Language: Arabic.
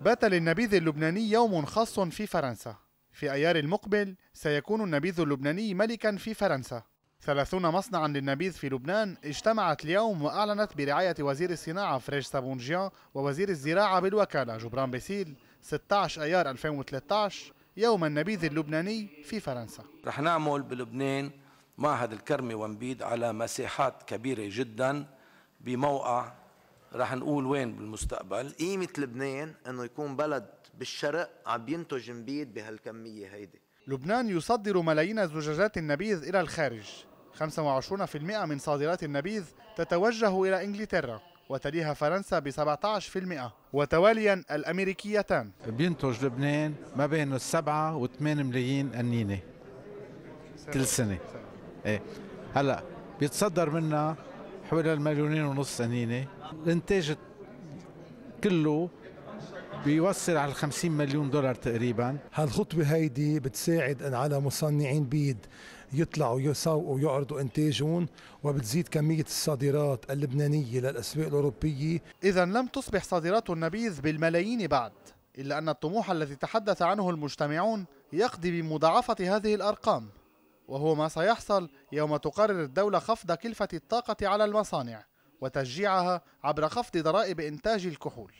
بات للنبيذ اللبناني يوم خاص في فرنسا في أيار المقبل سيكون النبيذ اللبناني ملكا في فرنسا ثلاثون مصنعا للنبيذ في لبنان اجتمعت اليوم وأعلنت برعاية وزير الصناعة فريج سابونجيان ووزير الزراعة بالوكالة جبران بيسيل 16 أيار 2013 يوم النبيذ اللبناني في فرنسا رح نعمل بلبنان معهد الكرمي ونبيد على مساحات كبيرة جدا بموقع رح نقول وين بالمستقبل قيمة لبنان انه يكون بلد بالشرق عم ينتج نبيذ بهالكمية هيدي لبنان يصدر ملايين زجاجات النبيذ إلى الخارج 25% من صادرات النبيذ تتوجه إلى إنجلترا وتليها فرنسا ب 17% وتواليا الأمريكيتان بينتج لبنان ما بين السبعة 8 ملايين قنينة كل سنة ايه هلأ بيتصدر منها حوالي المليونين ونص سنينة الانتاج كله بيوصل على 50 مليون دولار تقريبا هالخطوة هيدي بتساعد على مصنعين بيد يطلعوا يسوقوا ويعرضوا انتاجهم وبتزيد كمية الصادرات اللبنانية للأسواق الأوروبية إذا لم تصبح صادرات النبيذ بالملايين بعد إلا أن الطموح الذي تحدث عنه المجتمعون يقضي بمضاعفة هذه الأرقام وهو ما سيحصل يوم تقرر الدولة خفض كلفة الطاقة على المصانع وتشجيعها عبر خفض ضرائب إنتاج الكحول